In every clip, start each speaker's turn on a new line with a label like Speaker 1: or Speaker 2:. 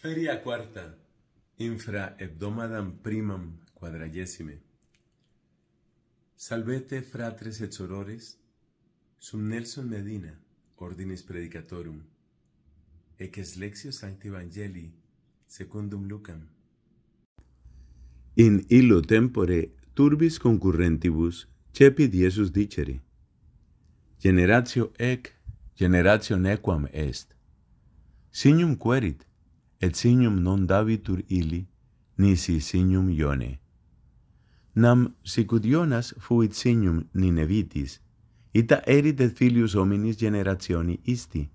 Speaker 1: Feria quarta, infra hebdomadam primam quadragesime. Salvete fratres et sorores, sum Nelson Medina, ordinis predicatorum, ec lexio sancti evangelii, secundum Lucam. In illo tempore turbis concurrentibus cepi Iesus dicere, generatio ec, generatio nequam est, signum querit, et signum non davitur ili, nisi signum Ione. Nam sicud Ionas fuit signum Ninevitis, ita erit et filius hominis generationi isti.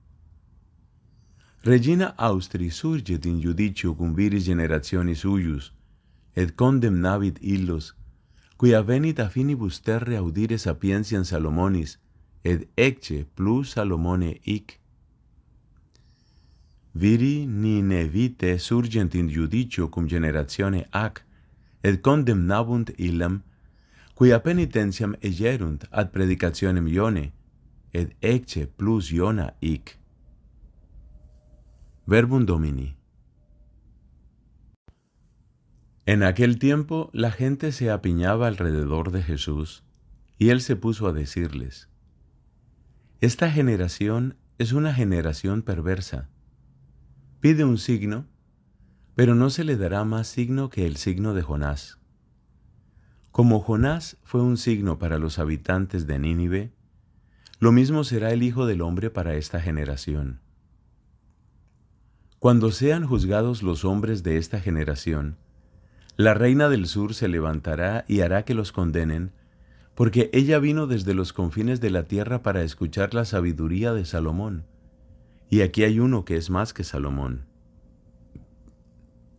Speaker 1: Regina Austri surget in judicio cum viris generationi suius, et condemnavit illos, qui avenit a finibus terre audire sapientiam Salomonis, et ecce plus Salomone ic. Viri ninevite surgent in judicio cum generatione ac, et condemnabunt illam, quia penitentiam egerunt ad predicationem Ione, et ecce plus Iona ic. Verbum Domini. En aquel tiempo la gente se apiñaba alrededor de Jesús, y él se puso a decirles, Esta generación es una generación perversa pide un signo, pero no se le dará más signo que el signo de Jonás. Como Jonás fue un signo para los habitantes de Nínive, lo mismo será el Hijo del Hombre para esta generación. Cuando sean juzgados los hombres de esta generación, la reina del sur se levantará y hará que los condenen, porque ella vino desde los confines de la tierra para escuchar la sabiduría de Salomón. Y aquí hay uno que es más que Salomón.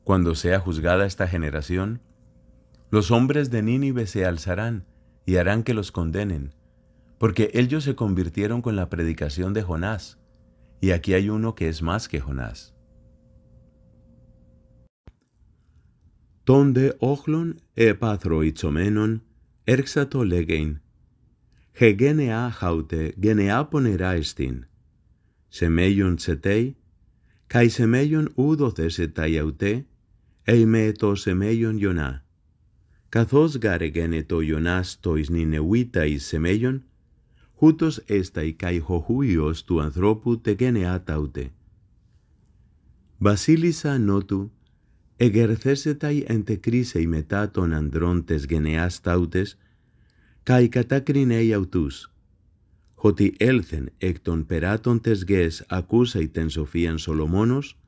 Speaker 1: Cuando sea juzgada esta generación, los hombres de Nínive se alzarán y harán que los condenen, porque ellos se convirtieron con la predicación de Jonás, y aquí hay uno que es más que Jonás. Tonde epathro erxato legein, hegenea genea «Σεμέιον τσετέι, καί «Σεμέιον μέγιον ούδοθε σε ταϊαουτέ, ειμέ το «Σεμέιον γιονά». Καθώς γαρεγένε το γιονάς το εις νινεουίτα εις σε ούτως εσταί καί χωχούιος του ανθρώπου τε γενεά ταούτε. Βασίλισσα νότου, εγερθέσεται εν τεκρίσεη μετά των ανδρών τες γενεάς ταούτες, καί κατακρίνει αυτούς ότι έλθεν εκ των περάτων τες γες ακούσαι τεν σοφίαν Σολομόνος,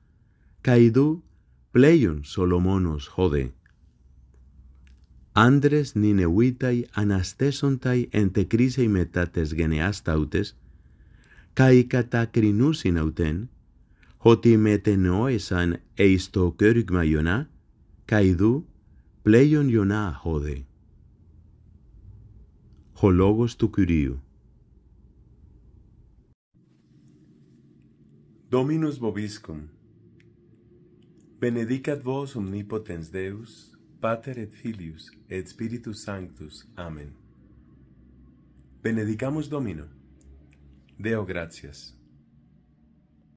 Speaker 1: καϊδού πλέον Σολομόνος χώδε. Άντρες νινεουίtai αναστέσονται εν κρίσει μετά τες γενεάς ταύτες, καί κατακρινούσιν αυτεν, ότι μετενόησαν εις το κήρυγμα Ιωνά, καϊδού πλέον Ιωνά χώδε. Ο λόγος του Κυρίου Dominus vobiscum. Benedicat vos omnipotens Deus, Pater et Filius et Spiritus Sanctus. Amén. Benedicamos Domino. Deo gracias.